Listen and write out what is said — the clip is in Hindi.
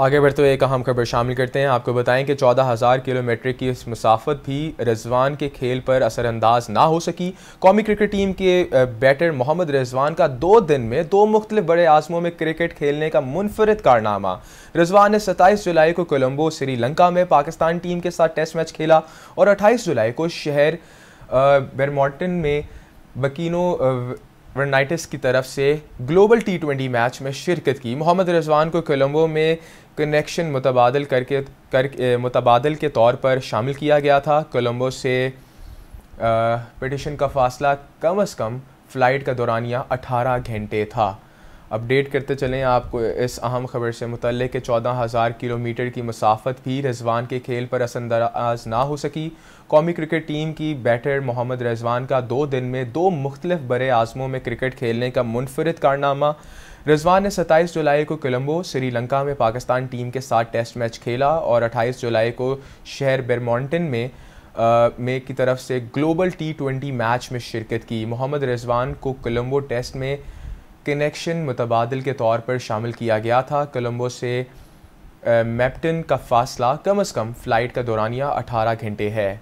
आगे बढ़ते हुए एक अहम खबर शामिल करते हैं आपको बताएं कि 14,000 किलोमीटर की इस मुसाफत भी रजवान के खेल पर असरअंदाज ना हो सकी कौमी क्रिकेट टीम के बैटर मोहम्मद रजवान का दो दिन में दो मुख्तलिफ बड़े आजमों में क्रिकेट खेलने का मुनफरद कारनामा रजवान ने 27 जुलाई को कोलम्बो श्रीलंका में पाकिस्तान टीम के साथ टेस्ट मैच खेला और अट्ठाईस जुलाई को शहर बेरमोटन में बकीनो वर्नाइटिस की तरफ से ग्लोबल टी ट्वेंटी मैच में शिरकत की मोहम्मद रिजवान को कोलम्बो में कनेक्शन मुतबादल करके कर मुतबादल के तौर पर शामिल किया गया था कोलम्बो से पटिशन का फासला कम अज़ कम फ़्लाइट का दौरानिया 18 घंटे था अपडेट करते चलें आपको इस अहम खबर से मुतल के चौदह हज़ार किलोमीटर की मसाफत भी रजवान के खेल पर असरअराज ना हो सकी कौमी क्रिकेट टीम की बैटर मोहम्मद रजवान का दो दिन में दो मुख्तलिफ बड़े आज़मों में क्रिकेट खेलने का मुनफरद कारनामा रजवान ने 27 जुलाई को कोलंबो श्रीलंका में पाकिस्तान टीम के साथ टेस्ट मैच खेला और 28 जुलाई को शहर बेरमोंटन में आ, में की तरफ से ग्लोबल टी ट्वेंटी मैच में शिरकत की मोहम्मद रजवान को कोलंबो टेस्ट में कनेक्शन मुतबादल के तौर पर शामिल किया गया था कोलम्बो से मैप्टन का फासला कम अज़ कम फ़्लाइट का दौरानिया 18 घंटे है